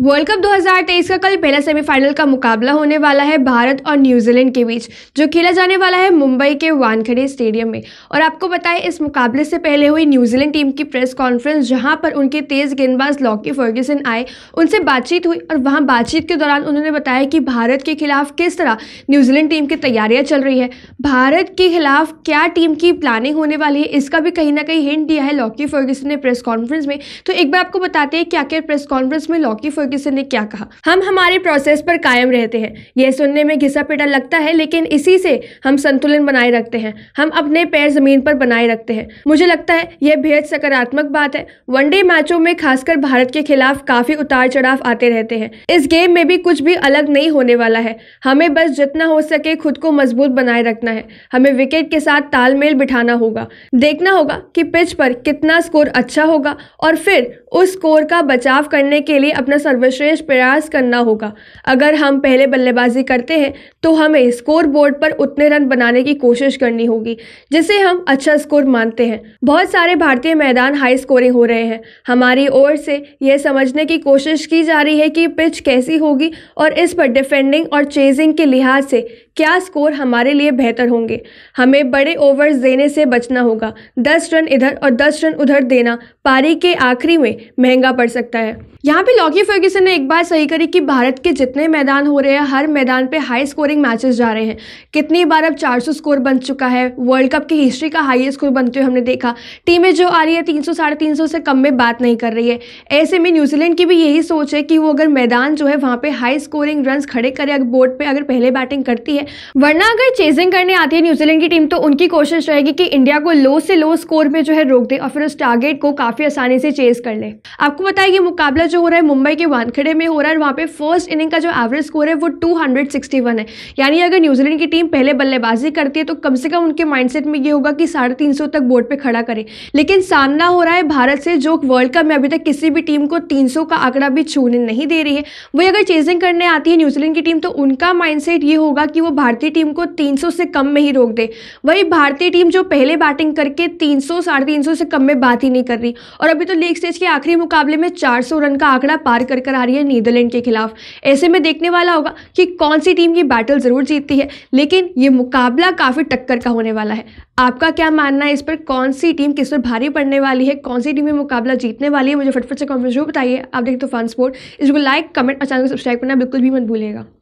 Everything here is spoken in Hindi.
वर्ल्ड कप 2023 का कल पहला सेमीफाइनल का मुकाबला होने वाला है भारत और न्यूजीलैंड के बीच जो खेला जाने वाला है मुंबई के वानखेड़े स्टेडियम में और आपको बताएं इस मुकाबले से पहले हुई न्यूजीलैंड टीम की प्रेस कॉन्फ्रेंस जहां पर उनके तेज गेंदबाज लॉकी फर्ग्यूसन आए उनसे बातचीत हुई और वहाँ बातचीत के दौरान उन्होंने बताया कि भारत के खिलाफ किस तरह न्यूजीलैंड टीम की तैयारियाँ चल रही है भारत के खिलाफ क्या टीम की प्लानिंग होने वाली है इसका भी कहीं ना कहीं हिंट दिया है लॉकी फर्ग्यूसन ने प्रेस कॉन्फ्रेंस में तो एक बार आपको बताते हैं क्या क्या प्रेस कॉन्फ्रेंस में लॉकी फर्ग किसी ने क्या कहा हम हमारे प्रोसेस पर कायम रहते हैं यह सुनने में घिसा पिटा लगता है लेकिन इसी से हम संतुलन बनाए रखते हैं हम अपने पैर जमीन पर बनाए रखते हैं मुझे लगता है यह बेहद सकारात्मक बात है वनडे मैचों में खासकर भारत के खिलाफ काफी उतार चढ़ाव आते रहते हैं इस गेम में भी कुछ भी अलग नहीं होने वाला है हमें बस जितना हो सके खुद को मजबूत बनाए रखना है हमें विकेट के साथ तालमेल बिठाना होगा देखना होगा कि पिच पर कितना स्कोर अच्छा होगा और फिर उस स्कोर का बचाव करने के लिए अपना सर्व सर्वश्रेष्ठ प्रयास करना होगा अगर हम पहले बल्लेबाजी करते हैं तो हमें स्कोर बोर्ड पर उतने रन बनाने की कोशिश करनी होगी जिसे हम अच्छा स्कोर मानते हैं बहुत सारे भारतीय मैदान हाई स्कोरिंग हो रहे हैं हमारी ओर से यह समझने की कोशिश की जा रही है कि पिच कैसी होगी और इस पर डिफेंडिंग और चेजिंग के लिहाज से क्या स्कोर हमारे लिए बेहतर होंगे हमें बड़े ओवर्स देने से बचना होगा दस रन इधर और दस रन उधर देना पारी के आखिरी में महंगा पड़ सकता है यहाँ पे लॉकी फर्ग्यूसन ने एक बात सही करी कि भारत के जितने मैदान हो रहे हैं हर मैदान पे हाई स्कोरिंग मैचेस जा रहे हैं कितनी बार अब 400 स्कोर बन चुका है वर्ल्ड कप की हिस्ट्री का हाईएस्ट स्कोर बनते हुए हमने देखा टीमें जो आ रही है तीन सौ साढ़े तीन से कम में बात नहीं कर रही है ऐसे में न्यूजीलैंड की भी यही सोच है कि वो अगर मैदान जो है वहाँ पर हाई स्कोरिंग रन खड़े करे अगर बोर्ड पर अगर पहले बैटिंग करती है वरना अगर चेजिंग करने आती है न्यूजीलैंड की टीम तो उनकी कोशिश रहेगी कि इंडिया को लो से लो स्कोर में जो है रोक दे और फिर उस टारगेट को काफ़ी आसानी से चेज कर ले आपको पता है ये मुकाबला जो हो रहा है मुंबई के वानखेड़े में हो रहा है वहां वहाँ पे फर्स्ट इनिंग का जो एवरेज स्कोर है वो टू है यानी अगर न्यूजीलैंड की टीम पहले बल्लेबाजी करती है तो कम से कम उनके माइंडसेट में ये होगा कि साढ़े तीन तक बोर्ड पर खड़ा करे लेकिन सामना हो रहा है भारत से जो वर्ल्ड कप में अभी तक किसी भी टीम को तीन का आंकड़ा भी छूने नहीं दे रही है वही अगर चेजिंग करने आती है न्यूजीलैंड की टीम तो उनका माइंडसेट ये होगा कि वो भारतीय टीम को 300 से कम में ही रोक दे वही भारतीय टीम जो पहले बैटिंग करके 300 सौ साढ़े तीन से कम में बात ही नहीं कर रही और अभी तो लीग स्टेज के आखिरी मुकाबले में 400 रन का आंकड़ा पार कर कर आ रही है नीदरलैंड के खिलाफ ऐसे में देखने वाला होगा कि कौन सी टीम ये बैटल ज़रूर जीतती है लेकिन ये मुकाबला काफ़ी टक्कर का होने वाला है आपका क्या मानना है इस पर कौन सी टीम किस पर भारी पड़ने वाली है कौन सी टीम ये मुकाबला जीतने वाली है मुझे फटफट से कॉमेंट जरूर बताइए आप देखते तो फन स्पोर्ट इसको लाइक कमेंट और चैनल को सब्सक्राइब करना बिल्कुल भी मत भूलेगा